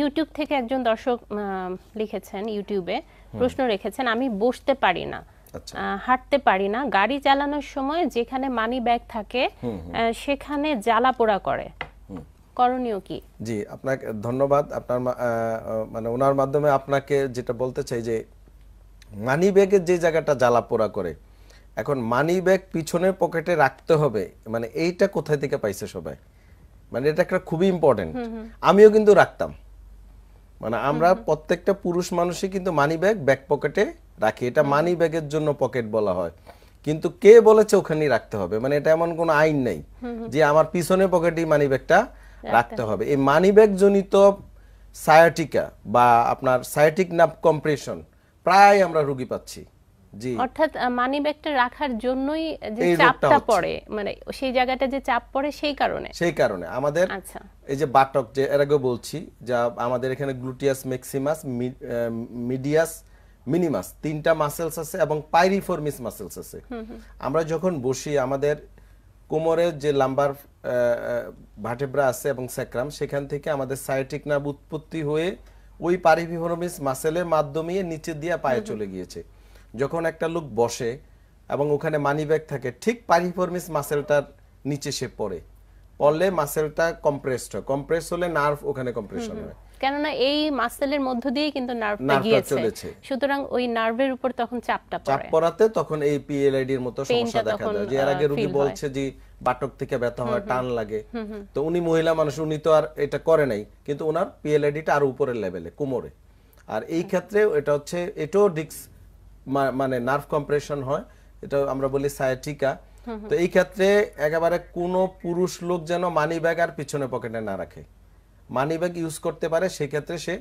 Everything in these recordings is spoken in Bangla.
ইউটিউব থেকে একজন দর্শক লিখেছেন ইউটিউবে প্রশ্ন রেখেছেন আমি বসতে পারি না আচ্ছা। হাঁটতে পারি না গাড়ি চালানোর সময় যেখানে মানি ব্যাগ থাকে সেখানে জ্বালা পোড়া করে করণীয় কি জি আপনাকে ধন্যবাদ আপনার মানে ওনার মাধ্যমে আপনাকে যেটা বলতে চাই যে মানি ব্যাগের যে জায়গাটা জ্বালা পোড়া করে এখন মানি ব্যাগ পিছনের পকেটে রাখতে হবে মানে এইটা কোথায় থেকে পাইছে সবাই মানে এটা একটা খুবই ইম্পর্টেন্ট আমিও কিন্তু রাখতাম মানে আমরা প্রত্যেকটা পুরুষ মানুষই কিন্তু মানি ব্যাগ ব্যাক পকেটে রাখি এটা মানি ব্যাগের জন্য পকেট বলা হয় কিন্তু কে বলেছে ওখানেই রাখতে হবে মানে এটা এমন কোনো আইন নেই যে আমার পিছনে পকেটেই মানি ব্যাগটা রাখতে হবে এই মানি ব্যাগ জনিত সায়াটিকা বা আপনার সায়াটিক নাপ কম্প্রেশন প্রায় আমরা রুগী পাচ্ছি অর্থাৎ মানি ব্যাগটা রাখার জন্যই যে চাপটা পড়ে মানে সেই জায়গাটা যে চাপ পড়ে সেই কারণে সেই কারণে আমাদের আচ্ছা। এই যে বাটক যে এর আগে বলছি যা আমাদের এখানে গ্লুটিয়াস ম্যাক্সিমাস মিডিয়াস মিনিমাস তিনটা মাসেলস আছে এবং পাইরিফর্মিস মাসেলস আছে আমরা যখন বসি আমাদের কোমরের যে লাম্বার ভাটেব্রা আছে এবং স্যাক্রাম সেখান থেকে আমাদের সাইটিক নার্ভ উৎপত্তি হয়ে ওই পারিফর্মিস মাসেলের মাধ্যমে নিচে দিয়ে পায়ে চলে গিয়েছে যখন একটা লোক বসে এবং ওখানে মানি ব্যাগ থাকে ঠিক পারিফর্মিস মাসেলটার নিচে সে পড়ে পড়লে মাসেলটা কম্প্রেসড হয় কম্প্রেস হলে নার্ভ ওখানে কম্প্রেশন হয় কেননা এই মাসেলের মধ্য দিয়ে কিন্তু নার্ভটা গিয়েছে সুতরাং ওই নার্ভের উপর তখন চাপটা পড়ে চাপ পড়াতে তখন এই পিএলআইডি এর মতো সমস্যা দেখা দেয় যে এর আগে রোগী বলছে যে বাটক থেকে ব্যথা হয় টান লাগে তো উনি মহিলা মানুষ উনি তো আর এটা করে নাই কিন্তু ওনার পিএলআইডিটা আরো উপরের লেভেলে কোমরে আর এই ক্ষেত্রে এটা হচ্ছে এটাও ডিস্ক মানে নার্ভ কম্প্রেশন হয় এটা আমরা বলি সায়াটিকা তো এই ক্ষেত্রে একেবারে কোনো পুরুষ লোক যেন মানি ব্যাগ আর পিছনে পকেটে না রাখে মানি ব্যাগ ইউজ করতে পারে সেক্ষেত্রে সে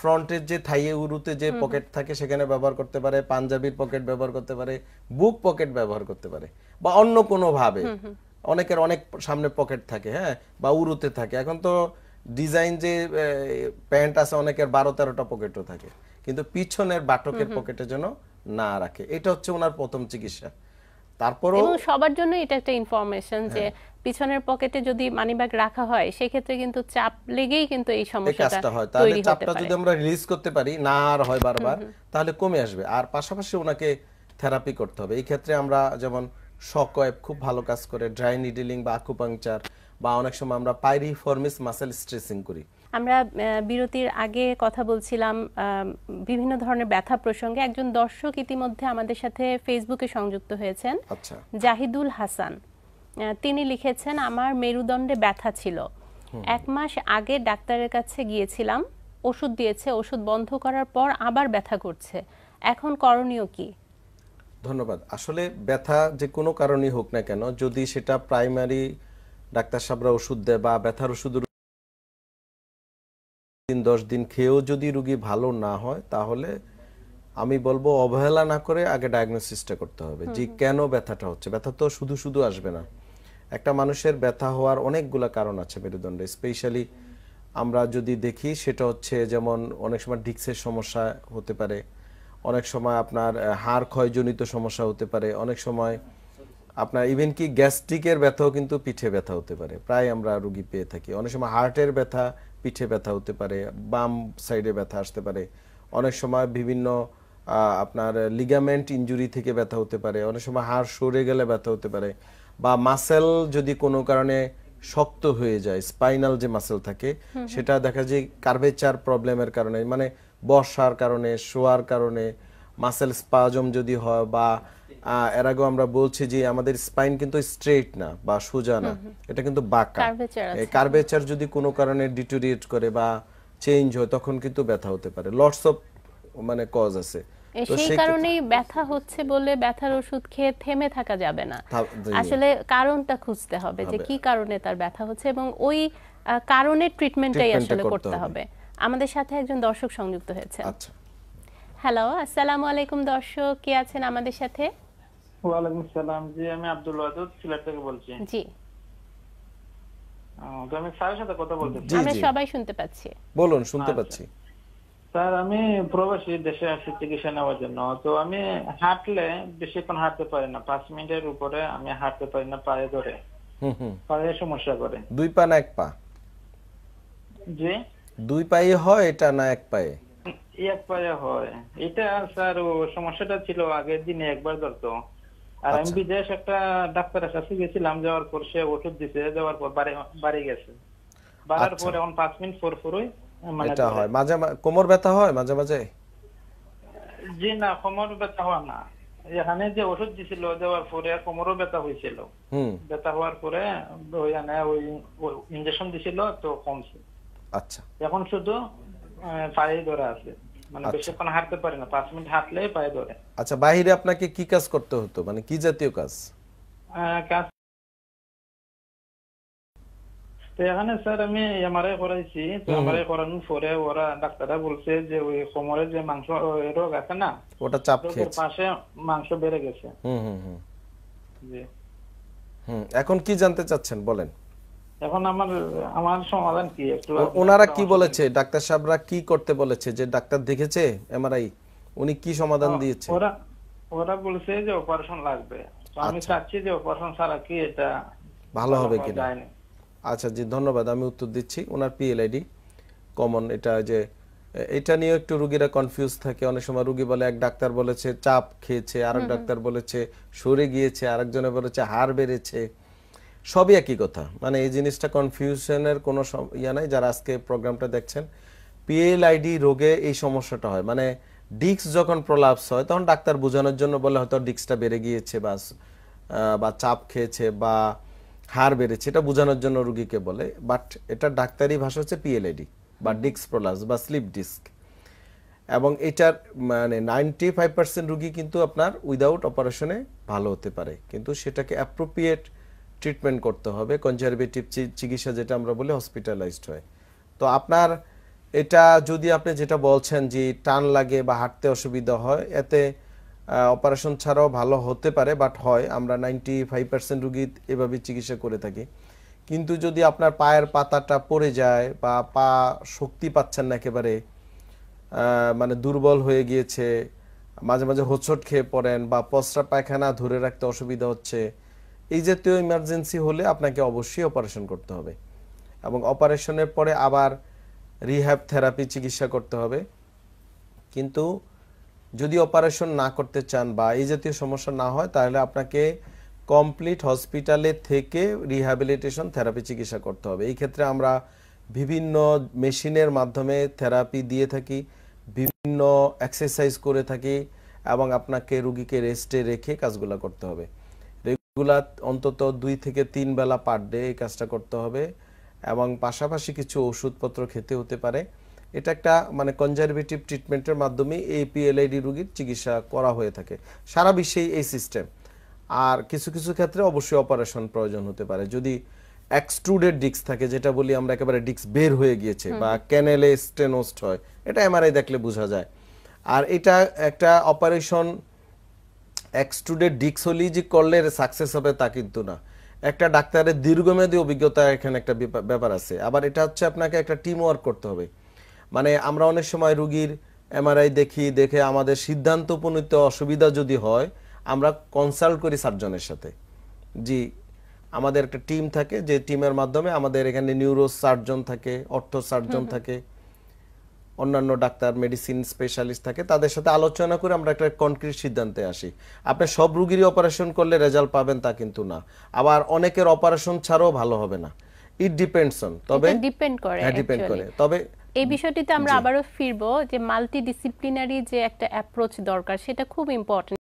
ফ্রন্টের যে থাইয়ে উরুতে যে পকেট থাকে সেখানে ব্যবহার করতে পারে পাঞ্জাবির পকেট ব্যবহার করতে পারে বুক পকেট ব্যবহার করতে পারে বা অন্য কোনো ভাবে অনেকের অনেক সামনে পকেট থাকে হ্যাঁ বা উরুতে থাকে এখন তো ডিজাইন যে প্যান্ট আছে অনেকের বারো তেরোটা পকেটও থাকে কিন্তু পিছনের বাটকের পকেটে যেন না রাখে এটা হচ্ছে ওনার প্রথম চিকিৎসা তারপর এবং সবার জন্য এটা একটা ইনফরমেশন যে হ্যাঁ। পিছনের পকেটে যদি মানি ব্যাগ রাখা হয় সেক্ষেত্রে কিন্তু চাপ লেগেই কিন্তু এই সমস্যাটা হয় তাহলে চাপটা যদি আমরা রিলিজ করতে পারি না আর হয় বারবার তাহলে কমে আসবে আর পাশাপাশি ওনাকে থেরাপি করতে হবে এই ক্ষেত্রে আমরা যেমন শকয়েব খুব ভালো কাজ করে ড্রাই নিডলিং বা আকুপাংচার বা অনেক সময় আমরা পাইরিফর্মিস মাসেল স্ট্রেসিং করি আমরা বিরতির আগে কথা বলছিলাম বিভিন্ন ধরনের ব্যথা প্রসঙ্গে একজন দর্শক ইতিমধ্যে আমাদের সাথে ফেসবুকে সংযুক্ত হয়েছেন আচ্ছা। জাহিদুল হাসান তিনি লিখেছেন আমার মেরুদণ্ডে ব্যথা ছিল এক মাস আগে ডাক্তারের কাছে গিয়েছিলাম ওষুধ দিয়েছে ওষুধ বন্ধ করার পর আবার ব্যথা করছে এখন করণীয় কি ধন্যবাদ আসলে ব্যথা যে কোনো কারণেই হোক না কেন যদি সেটা প্রাইমারি ডাক্তার সাহেবরা ওষুধ দেয় বা ব্যথার ওষুধ দিন দশ দিন খেয়েও যদি রুগী ভালো না হয় তাহলে আমি বলবো অবহেলা না করে আগে ডায়াগনোসিসটা করতে হবে যে কেন ব্যথাটা হচ্ছে ব্যথা তো শুধু শুধু আসবে না একটা মানুষের ব্যথা হওয়ার অনেকগুলো কারণ আছে মেরুদণ্ডে স্পেশালি আমরা যদি দেখি সেটা হচ্ছে যেমন অনেক সময় ডিক্সের সমস্যা হতে পারে অনেক সময় আপনার হাড় ক্ষয়জনিত সমস্যা হতে পারে অনেক সময় আপনার ইভেন কি গ্যাস্ট্রিকের ব্যথাও কিন্তু পিঠে ব্যথা হতে পারে প্রায় আমরা রুগী পেয়ে থাকি অনেক সময় হার্টের ব্যথা পিঠে ব্যথা হতে পারে বাম সাইডে ব্যথা আসতে পারে অনেক সময় বিভিন্ন আপনার লিগামেন্ট ইঞ্জুরি থেকে ব্যথা হতে পারে অনেক সময় হাড় সরে গেলে ব্যথা হতে পারে বা মাসেল যদি কোনো কারণে শক্ত হয়ে যায় স্পাইনাল যে মাসেল থাকে সেটা দেখা যায় কার্ভেচার প্রবলেমের কারণে মানে বর্ষার কারণে শোয়ার কারণে মাসেল স্পাজম যদি হয় বা এর আগেও আমরা বলছি যে আমাদের স্পাইন কিন্তু স্ট্রেট না বা সোজা না এটা কিন্তু বাঁকা কার্ভেচার যদি কোনো কারণে ডিটোরিয়েট করে বা চেঞ্জ হয় তখন কিন্তু ব্যথা হতে পারে লটস অফ মানে কজ আছে সেই কারণেই ব্যথা হচ্ছে বলে ব্যথার ওষুধ খেয়ে থেমে থাকা যাবে না আসলে কারণটা খুঁজতে হবে যে কি কারণে তার ব্যথা হচ্ছে এবং ওই কারণের ট্রিটমেন্টটাই আসলে করতে হবে আমাদের সাথে একজন দর্শক সংযুক্ত হয়েছে আচ্ছা হ্যালো আসসালামু আলাইকুম দর্শক কে আছেন আমাদের সাথে ওয়ালাইকুম আসসালাম জি আমি আব্দুল ওয়াদুদ সিলেট থেকে বলছি জি আমি স্যারের সাথে কথা বলতে আমরা সবাই শুনতে পাচ্ছি বলুন শুনতে আচ্ছা। পাচ্ছি স্যার আমি প্রবাসী দেশে আসি চিকিৎসা নেওয়ার জন্য তো আমি হাঁটলে বেশিক্ষণ হাঁটতে পারি না পাঁচ মিনিটের উপরে আমি হাঁটতে পারি না পায়ে ধরে পায়ে সমস্যা করে দুই পা না এক পা জি দুই পায়ে হয় এটা না এক পায়ে এক্সপায়ার হয় এটা স্যার ও সমস্যাটা ছিল আগের দিনে একবার ধরতো আর আমি আচ্ছা। বিদেশ একটা ডাক্তারের কাছে গেছিলাম যাওয়ার পর সে ওষুধ দিছে যাওয়ার পর বাড়ি বাড়ি গেছে বাড়ার আচ্ছা। পর এখন পাঁচ মিনিট পর পরই মানে এটা হয় মাঝে কোমর ব্যথা হয় মাঝে মাঝে জি না কোমর ব্যথা হয় না এখানে যে ওষুধ দিছিল দেওয়ার পরে কোমরও ব্যথা হয়েছিল ব্যথা হওয়ার পরে ওই ওইখানে ওই ইনজেকশন দিছিল তো কমছে আচ্ছা এখন শুধু পায়ে ধরা আছে মানে আচ্ছা। বেশিক্ষণ হাঁটতে পারি না পাঁচ মিনিট হাঁটলে পায়ে ধরে আচ্ছা বাহিরে আপনাকে কি কাজ করতে হতো মানে কি জাতীয় কাজ কাজ তো এখানে স্যার আমি এমআরআই করাইছি তো এমআরআই করানোর পরে ওরা ডাক্তাররা বলছে যে ওই কোমরে যে মাংস রোগ আছে না ওটা চাপ খেয়েছে পাশে মাংস বেড়ে গেছে হুম হুম হুম জি হুম এখন কি জানতে চাচ্ছেন বলেন এখন আমার আমার সমাধান কি একটু ওনারা কি বলেছে ডাক্তার সাহেবরা কি করতে বলেছে যে ডাক্তার দেখেছে এমআরআই উনি কি সমাধান দিয়েছে ওরা ওরা বলেছে যে অপারেশন লাগবে আমি আচ্ছা। চাচ্ছি যে অপারেশন ছাড়া কি এটা ভালো হবে কিনা আচ্ছা জি ধন্যবাদ আমি উত্তর দিচ্ছি ওনার পিএলআইডি কমন এটা যে এটা নিয়ে একটু রুগীরা কনফিউজ থাকে অনেক সময় রুগী বলে এক ডাক্তার বলেছে চাপ খেয়েছে আরেক ডাক্তার বলেছে সরে গিয়েছে আরেকজনে বলেছে হাড় বেড়েছে সবই একই কথা মানে এই জিনিসটা কনফিউশনের কোনো ইয়া নাই যারা আজকে প্রোগ্রামটা দেখছেন পিএলআইডি রোগে এই সমস্যাটা হয় মানে ডিক্স যখন প্রলাপস হয় তখন ডাক্তার বোঝানোর জন্য বলে হয়তো ডিক্সটা বেড়ে গিয়েছে বা বা চাপ খেয়েছে বা হার বেড়েছে এটা বোঝানোর জন্য রুগীকে বলে বাট এটা ডাক্তারি ভাষা হচ্ছে পিএলআইডি বা ডিক্স প্রলাপস বা স্লিপ ডিস্ক এবং এটার মানে নাইনটি ফাইভ পার্সেন্ট রুগী কিন্তু আপনার উইদাউট অপারেশনে ভালো হতে পারে কিন্তু সেটাকে অ্যাপ্রোপ্রিয়েট ট্রিটমেন্ট করতে হবে কনজারভেটিভ চিকিৎসা যেটা আমরা বলি হসপিটালাইজড হয় তো আপনার এটা যদি আপনি যেটা বলছেন যে টান লাগে বা হাঁটতে অসুবিধা হয় এতে অপারেশন ছাড়াও ভালো হতে পারে বাট হয় আমরা নাইনটি ফাইভ পার্সেন্ট রুগী এভাবে চিকিৎসা করে থাকি কিন্তু যদি আপনার পায়ের পাতাটা পড়ে যায় বা পা শক্তি পাচ্ছেন না একেবারে মানে দুর্বল হয়ে গিয়েছে মাঝে মাঝে হোচট খেয়ে পড়েন বা পসরা পায়খানা ধরে রাখতে অসুবিধা হচ্ছে এই জাতীয় ইমার্জেন্সি হলে আপনাকে অবশ্যই অপারেশন করতে হবে এবং অপারেশনের পরে আবার রিহ্যাব থেরাপি চিকিৎসা করতে হবে কিন্তু যদি অপারেশন না করতে চান বা এই জাতীয় সমস্যা না হয় তাহলে আপনাকে কমপ্লিট হসপিটালে থেকে রিহ্যাবিলিটেশন থেরাপি চিকিৎসা করতে হবে এই ক্ষেত্রে আমরা বিভিন্ন মেশিনের মাধ্যমে থেরাপি দিয়ে থাকি বিভিন্ন এক্সারসাইজ করে থাকি এবং আপনাকে রুগীকে রেস্টে রেখে কাজগুলো করতে হবে এগুলা অন্তত দুই থেকে তিন বেলা পার ডে এই কাজটা করতে হবে এবং পাশাপাশি কিছু ওষুধপত্র খেতে হতে পারে এটা একটা মানে কনজারভেটিভ ট্রিটমেন্টের মাধ্যমে এই পিএলআইডি রোগীর চিকিৎসা করা হয়ে থাকে সারা বিশ্বেই এই সিস্টেম আর কিছু কিছু ক্ষেত্রে অবশ্যই অপারেশন প্রয়োজন হতে পারে যদি এক্সট্রুডেড ডিক্স থাকে যেটা বলি আমরা একেবারে ডিক্স বের হয়ে গিয়েছে বা ক্যানেলে স্টেনোস্ট হয় এটা এমআরআই দেখলে বোঝা যায় আর এটা একটা অপারেশন এক স্টুডেন্ট ডিক্সোলজি করলে সাকসেস হবে তা কিন্তু না একটা ডাক্তারের দীর্ঘমেয়াদী অভিজ্ঞতা এখানে একটা ব্যাপার আছে আবার এটা হচ্ছে আপনাকে একটা টিম ওয়ার্ক করতে হবে মানে আমরা অনেক সময় রুগীর এমআরআই দেখি দেখে আমাদের সিদ্ধান্ত উপনীত অসুবিধা যদি হয় আমরা কনসাল্ট করি সার্জনের সাথে জি আমাদের একটা টিম থাকে যে টিমের মাধ্যমে আমাদের এখানে নিউরো সার্জন থাকে অর্থ সার্জন থাকে অন্যান্য ডাক্তার মেডিসিন স্পেশালিস্ট থাকে তাদের সাথে আলোচনা করে আমরা একটা কনক্রিট সিদ্ধান্তে আসি আপনি সব রুগীর অপারেশন করলে রেজাল্ট পাবেন তা কিন্তু না আবার অনেকের অপারেশন ছাড়াও ভালো হবে না ইট ডিপেন্ডস অন তবে ডিপেন্ড করে হ্যাঁ ডিপেন্ড করে তবে এই বিষয়টিতে আমরা আবারও ফিরবো যে মাল্টিডিসিপ্লিনারি যে একটা অ্যাপ্রোচ দরকার সেটা খুব ইম্পর্টেন্ট